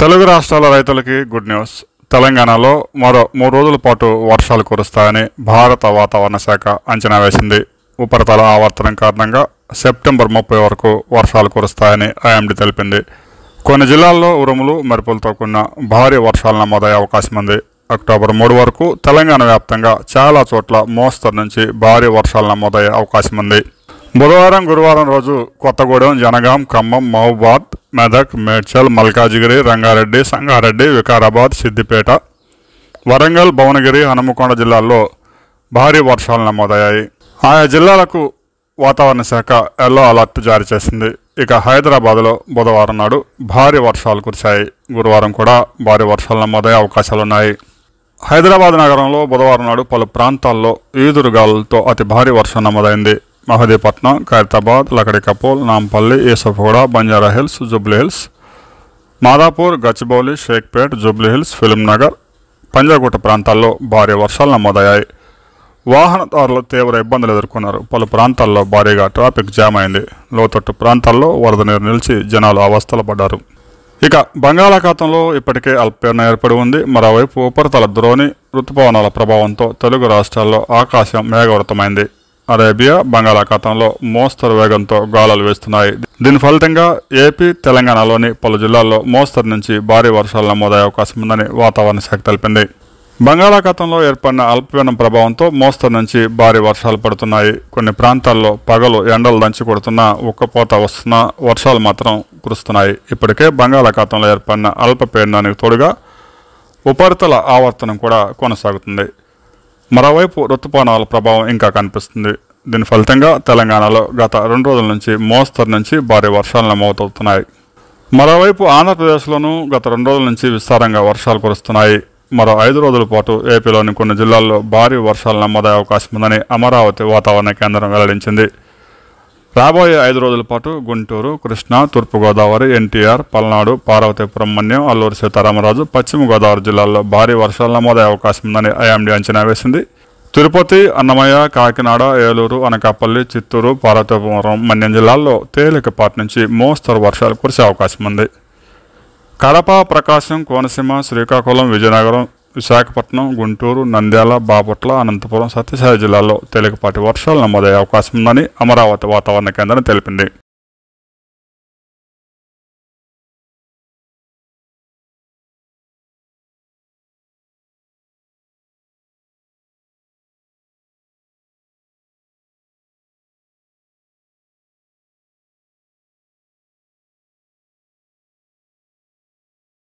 తెలుగు రాష్ట్రాల రైతులకి good news తెలంగాణలో మరో మూడు రోజుల పాటు వర్షాలు కురుస్తాయని భారత వాతావరణ శాఖ అంచనా వేసింది ఉపరితల ఆవర్తనం కారణంగా సెప్టెంబర్ ముప్పై వరకు వర్షాలు కురుస్తాయని ఐఎండి తెలిపింది కొన్ని జిల్లాల్లో ఉరుములు మెరుపులతో కూడిన భారీ వర్షాలు నమోదయ్యే అవకాశం ఉంది అక్టోబర్ మూడు వరకు తెలంగాణ వ్యాప్తంగా చాలా చోట్ల మోస్తరు నుంచి భారీ వర్షాలు నమోదయ్యే అవకాశం ఉంది బుధవారం గురువారం రోజు కొత్తగూడెం జనగాం ఖమ్మం మహబాద్ మెదక్ మేడ్చల్ మల్కాజిగిరి రంగారెడ్డి సంగారెడ్డి వికారాబాద్ సిద్దిపేట వరంగల్ భువనగిరి హనుమకొండ జిల్లాల్లో భారీ వర్షాలు నమోదయ్యాయి ఆయా జిల్లాలకు వాతావరణ శాఖ ఎల్లో అలర్ట్ జారీ చేసింది ఇక హైదరాబాద్లో బుధవారం నాడు భారీ వర్షాలు కురిశాయి గురువారం కూడా భారీ వర్షాలు నమోదయ్యే అవకాశాలున్నాయి హైదరాబాద్ నగరంలో బుధవారం నాడు పలు ప్రాంతాల్లో ఈదురుగాలతో అతి భారీ వర్షం నమోదైంది Mehdipatnam Khairatabad Lakdikapul Nampally Yousufguda Banjara Hills Jubilee Hills Madhapur Gachibowli Shaikpet Jubilee Hills Filmnagar Panjagutta ప్రాంతాల్లో భారీ వర్షాలు నమోదయ్యాయి వాహనదారులు తీవ్ర ఇబ్బందులు ఎదుర్కొన్నారు పలు ప్రాంతాల్లో భారీగా ట్రాఫిక్ జామ్ అయింది లోతట్టు ప్రాంతాల్లో వరద నీరు నిలిచి జనాలు అవస్థలు పడ్డారు ఇక బంగాళాఖాతంలో ఇప్పటికే అల్పీడనం ఏర్పడి ఉంది మరోవైపు ఉపరితల ద్రోణి ఋతుపవనాల ప్రభావంతో తెలుగు రాష్ట్రాల్లో ఆకాశం మేఘవృతమైంది అరేబియా బంగాళాఖాతంలో మోస్తరు వేగంతో గాలాలు వేస్తున్నాయి దీని ఫలితంగా ఏపీ తెలంగాణలోని పలు జిల్లాల్లో మోస్తరు నుంచి భారీ వర్షాలు నమోదయ్యే అవకాశం ఉందని వాతావరణ శాఖ తెలిపింది బంగాళాఖాతంలో ఏర్పడిన అల్పపీడనం ప్రభావంతో మోస్తరు నుంచి భారీ వర్షాలు పడుతున్నాయి కొన్ని ప్రాంతాల్లో పగలు ఎండలు దంచి కొడుతున్నా ఉక్కపోత వస్తున్నా వర్షాలు మాత్రం కురుస్తున్నాయి ఇప్పటికే బంగాళాఖాతంలో ఏర్పడిన అల్పపీడనానికి తోడుగా ఉపరితల ఆవర్తనం కూడా కొనసాగుతుంది మరోవైపు రుతుపవనాల ప్రభావం ఇంకా కనిపిస్తుంది దీని ఫలితంగా తెలంగాణలో గత రెండు రోజుల నుంచి మోస్తరు నుంచి భారీ వర్షాలు నమోదవుతున్నాయి మరోవైపు ఆంధ్రప్రదేశ్లోనూ గత రెండు రోజుల నుంచి విస్తారంగా వర్షాలు కురుస్తున్నాయి మరో ఐదు రోజుల పాటు ఏపీలోని కొన్ని జిల్లాల్లో భారీ వర్షాలు నమోదయ్యే అవకాశం ఉందని అమరావతి వాతావరణ కేంద్రం వెల్లడించింది రాబోయే ఐదు రోజుల పాటు గుంటూరు కృష్ణా తూర్పుగోదావరి ఎన్టీఆర్ పల్నాడు పార్వతీపురం మన్యం అల్లూరు సీతారామరాజు పశ్చిమ గోదావరి జిల్లాల్లో భారీ వర్షాలు నమోదయ్యే అవకాశం ఉందని ఐఎండి అంచనా వేసింది తిరుపతి అన్నమయ్య కాకినాడ ఏలూరు అనకాపల్లి చిత్తూరు పార్వతీపురం మన్యం జిల్లాల్లో తేలికపాటి నుంచి మోస్తరు వర్షాలు కురిసే అవకాశం ఉంది కడప ప్రకాశం కోనసీమ శ్రీకాకుళం విజయనగరం విశాఖపట్నం గుంటూరు నంద్యాల బాపట్ల అనంతపురం సత్యసాయి జిల్లాల్లో తేలికపాటి వర్షాలు నమోదయ్యే అవకాశం ఉందని అమరావతి వాతావరణ కేంద్రం తెలిపింది